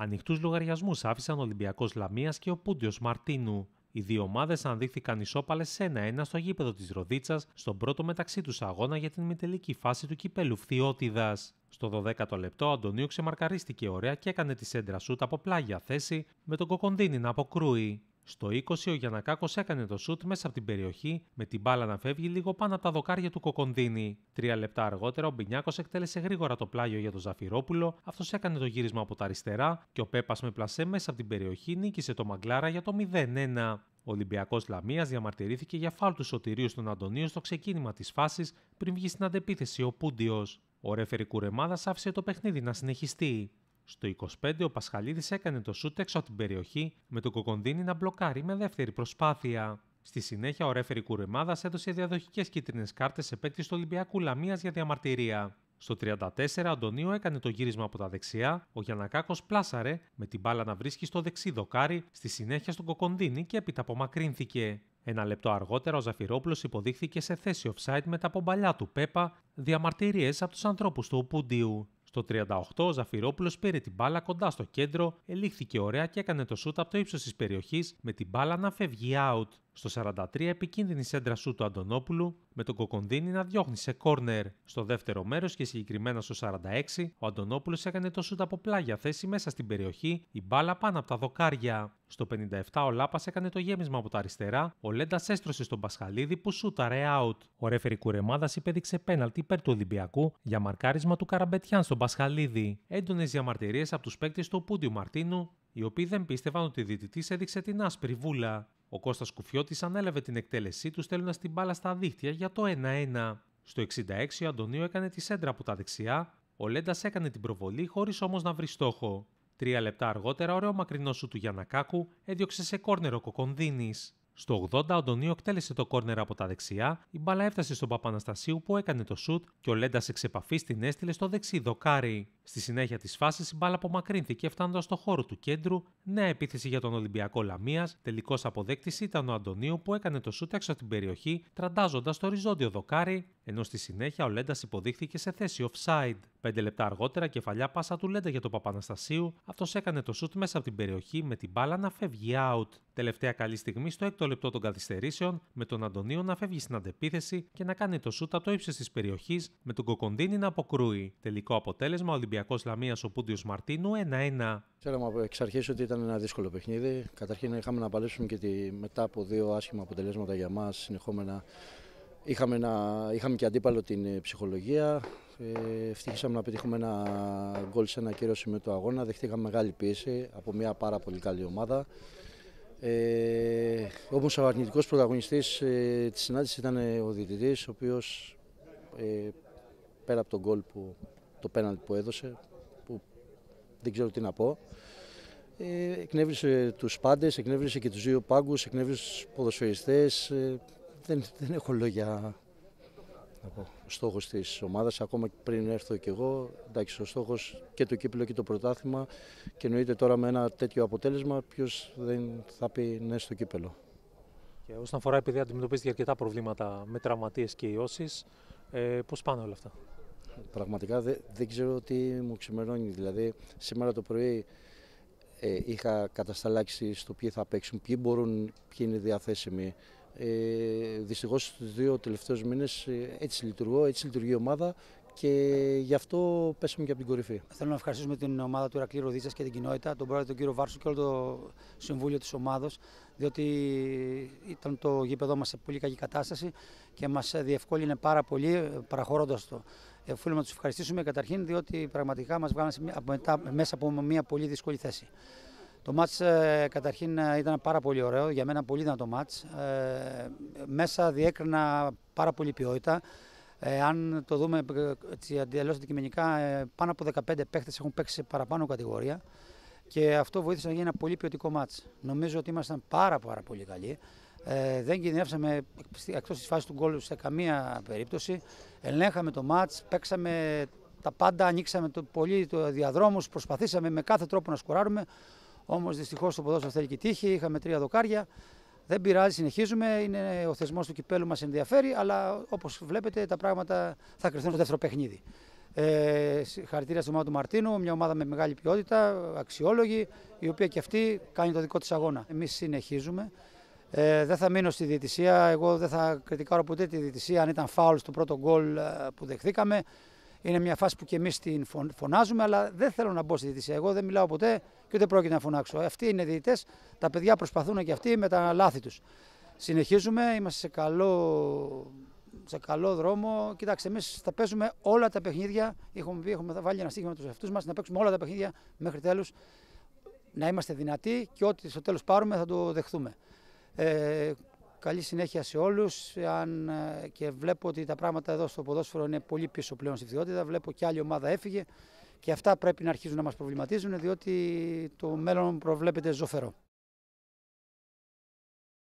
Ανοιχτούς λογαριασμούς άφησαν ο Ολυμπιακός Λαμίας και ο Πούντιος Μαρτίνου. Οι δύο ομάδες ανδείχθηκαν ένα ένα στο γήπεδο της Ροδίτσας στον πρώτο μεταξύ τους αγώνα για την μητελική φάση του κυπέλου Φθιώτιδας. Στο 12ο λεπτό, ο Αντωνίου ξεμαρκαρίστηκε ωραία και έκανε τη σέντρα σούτ από πλάγια θέση με τον Κοκονδίνη να αποκρούει. Στο 20 ο Γιανακάκο έκανε το σουτ μέσα από την περιοχή με την μπάλα να φεύγει λίγο πάνω από τα δοκάρια του Κοκονδίνη. Τρία λεπτά αργότερα ο Μπινιάκος εκτέλεσε γρήγορα το πλάγιο για τον Ζαφυρόπουλο, αυτός έκανε το γύρισμα από τα αριστερά και ο Πέπας με πλασέ μέσα από την περιοχή νίκησε το Μαγκλάρα για το 0-1. Ο Ολυμπιακός Λαμίας διαμαρτυρήθηκε για φάλ του σωτηρίου στον Αντωνίο στο ξεκίνημα της φάσης πριν βγει στην αντεπίθεση ο Πούντιος. Ο ρέφερη Κουρεμάδας άφησε το παιχνίδι να συνεχιστεί. Στο 25 ο Πασχαλίδης έκανε το σούτ έξω από την περιοχή με τον Κοκονδίνη να μπλοκάρει με δεύτερη προσπάθεια. Στη συνέχεια, ο ρέφερη Κουρεμάδας έδωσε διαδοχικές κίτρινες κάρτες σε παίκτη του Ολυμπιακού Λαμίας για διαμαρτυρία. Στο 34, Αντωνίου έκανε το γύρισμα από τα δεξιά, ο Γιανακάκο πλάσαρε με την μπάλα να βρίσκει στο δεξί δοκάρι, στη συνέχεια στον Κοκονδίνη και έπειτα απομακρύνθηκε. Ένα λεπτό αργότερα, ο Ζαφυρόπουλος υποδείχθηκε σε θέση offside μετά από παλιά του Πέπα, διαμαρτυρίες από τους ανθρώπους του Οπούντιου. Το 38 ο Ζαφυρόπουλος πήρε την μπάλα κοντά στο κέντρο, ελήχθηκε ωραία και έκανε το σούτ από το ύψος της περιοχής με την μπάλα να φεύγει out. Στο 43 επικίνδυνη σέντρα σου του Αντωνόπουλου με τον Κοκονδίνη να διώχνει σε κόρνερ στο δεύτερο μέρος και συγκεκριμένα στο 46 ο Αντωνόπουλος έκανε το σούτ από πλάγια θέση μέσα στην περιοχή, η μπάλα πάνω από τα δοκάρια. Στο 57 ο Λάπας έκανε το γέμισμα από τα αριστερά, ο Λέντας έστρωσε στον Πασχαλίδη που σούταρε out. Ο ρέφερη κουρεμάδας υπέδειξε πέναλτι υπέρ του Ολυμπιακού για μαρκάρισμα του Καραμπετιάν στον Πασχαλίδη. Έντονες διαμαρτυρίες από τους παίκτες του Πούντιου Μαρτίνου οι οποίοι δεν πίστευαν ότι ο διαιτητής έδειξε την άσπρη βούλα. Ο Κώστας Κουφιώτης ανέλαβε την εκτέλεσή τους στέλνοντας την μπάλα στα δίχτυα για το 1-1. Στο 66 ο Αντωνίου έκανε τη σέντρα από τα δεξιά, ο Λέντας έκανε την προβολή χωρίς όμως να βρει στόχο. Τρία λεπτά αργότερα, ωραίο μακρινό σου του Γιανακάκου έδιωξε σε κόρνερ ο Στο 80 ο Αντωνίου εκτέλεσε το κόρνερ από τα δεξιά, η μπάλα έφτασε στον Παπαναστασίου που έκανε το σουτ και ο Λέντας εξ την έστειλε στο δεξί δοκάρι. Στη συνέχεια της φάσης η μπάλα απομακρύνθηκε φτάνοντας στο χώρο του κέντρου. Νέα επίθεση για τον Ολυμπιακό Λαμίας. Τελικός αποδέκτης ήταν ο Αντωνίου που έκανε το σούτ έξω από την περιοχή, τραντάζοντας το οριζόντιο δοκάρι, ενώ στη συνέχεια ο Λέντας υποδείχθηκε σε θέση offside. Πέντε λεπτά αργότερα, κεφαλιά πάσα του Λέντα για τον Παπαναστασίου. Αυτός έκανε το σούτ μέσα από την περιοχή με την μπάλα να φεύγει out. Τελευταία καλή στιγμή στο έκτο λεπτό των καθυστερήσεων, με τον Αντωνίου να φεύγει στην αντεπίθεση και να κάνει το σούτ από το ύψος της περιοχής με τον Κοκοντίνη να αποκρούει. Τελικό αποτέλεσμα Ολυμπιακός. Ολυμπιακός Λαμίας ο Πούντιος Μαρτίνου 1-1. Ξέραμε από εξ αρχής ότι ήταν ένα δύσκολο παιχνίδι. Καταρχήν είχαμε να παλέψουμε και τη, μετά από δύο άσχημα αποτελέσματα για μας συνεχόμενα. Είχαμε, ένα, είχαμε και αντίπαλο την ε, ψυχολογία. Ε, ευτυχήσαμε να πετύχουμε ένα γκολ σε ένα κύριο σημείο του αγώνα. Δεχτήκαμε μεγάλη πίεση από μια πάρα πολύ καλή ομάδα. Ε, όμως ο αρνητικός πρωταγωνιστής ε, της συνάντησης ήταν ε, ο διαιτητής, ο οποίος ε, πέρα από τον γκολ που το πέναλτι που έδωσε, που δεν ξέρω τι να πω. Ε, εκνεύρισε τους πάντες, εκνεύρισε και τους δύο πάγκους, εκνεύρισε τους ποδοσφαιριστές. Ε, δεν, δεν έχω λόγια να πω. Ο στόχος της ομάδας, ακόμα πριν έρθω και εγώ, εντάξει, ο στόχος και το κύπλο και το πρωτάθλημα και εννοείται τώρα με ένα τέτοιο αποτέλεσμα ποιος δεν θα πει ναι στο κύπελο. Και όσον αφορά επειδή αντιμετωπίζετε αρκετά προβλήματα με τραυματίες και ιώσεις, ε, πώς πάνε όλα αυτά. Πραγματικά δεν, ξέρω τι μου ξημερώνει. Δηλαδή, σήμερα το πρωί ε, είχα κατασταλάξει στο ποιοι θα παίξουν, ποιοι μπορούν, ποιοι είναι διαθέσιμοι. Ε, Δυστυχώς στους δύο τελευταίους μήνες ε, έτσι λειτουργώ, έτσι λειτουργεί η ομάδα και γι' αυτό πέσαμε και από την κορυφή. Θέλω να ευχαριστήσουμε την ομάδα του Ηρακλή Ροδίτσα και την κοινότητα, τον πρόεδρο τον κύριο Βάρσο και όλο το συμβούλιο της ομάδα, διότι ήταν το γήπεδό μας σε πολύ κακή κατάσταση και μας διευκόλυνε πάρα πολύ ε, παραχωρώντας το. Ε, οφείλουμε να τους ευχαριστήσουμε καταρχήν, διότι πραγματικά μας βγάλαν μέσα από μια πολύ δύσκολη θέση. Το μάτς ε, καταρχήν ε, ήταν πάρα πολύ ωραίο, για μένα πολύ δυνατό μάτς. μέσα διέκρινα πάρα πολύ ποιότητα. αν το δούμε έτσι, αντιελώς αντικειμενικά, πάνω από 15 παίχτες έχουν παίξει παραπάνω κατηγορία και αυτό βοήθησε να γίνει ένα πολύ ποιοτικό μάτς. Νομίζω ότι ήμασταν πάρα πάρα πολύ καλοί. Ε, δεν κινδυνεύσαμε εκτός της φάσης του γκολ σε καμία περίπτωση. Ελέγχαμε το μάτ, παίξαμε τα πάντα, ανοίξαμε το, πολύ το διαδρόμους, προσπαθήσαμε με κάθε τρόπο να σκοράρουμε. Όμως δυστυχώς το ποδόσφαιρο θέλει και τύχη. Είχαμε τρία δοκάρια. Δεν πειράζει, συνεχίζουμε. Είναι ο θεσμός του κυπέλου μας ενδιαφέρει, αλλά όπως βλέπετε τα πράγματα θα κρυθούν στο δεύτερο παιχνίδι. Ε, χαρακτήρα στην ομάδα του Μαρτίνου, μια ομάδα με μεγάλη ποιότητα, αξιόλογη, η οποία και αυτή κάνει το δικό της αγώνα. Εμείς συνεχίζουμε. Ε, δεν θα μείνω στη διαιτησία. Εγώ δεν θα κριτικάρω ποτέ τη διαιτησία αν ήταν φάουλ στο πρώτο γκολ ε, που δεχθήκαμε. Είναι μια φάση που και εμείς την φωνάζουμε, αλλά δεν θέλω να μπω στη διαιτησία. Εγώ δεν μιλάω ποτέ και ούτε πρόκειται να φωνάξω. Αυτοί είναι διαιτητές. Τα παιδιά προσπαθούν και αυτοί με τα λάθη τους. Συνεχίζουμε, είμαστε σε καλό, σε καλό δρόμο. Κοιτάξτε, εμείς θα παίζουμε όλα τα παιχνίδια. Έχουμε έχουμε βάλει ένα στίχημα του εαυτούς μας να παίξουμε όλα τα παιχνίδια μέχρι τέλους. Να είμαστε δυνατοί και ό,τι στο τέλος πάρουμε θα το δεχθούμε. Ε, καλή συνέχεια σε όλους αν ε, και βλέπω ότι τα πράγματα εδώ στο ποδόσφαιρο είναι πολύ πίσω πλέον στη βιαιότητα. Βλέπω και άλλη ομάδα έφυγε και αυτά πρέπει να αρχίζουν να μας προβληματίζουν διότι το μέλλον προβλέπεται ζωφερό.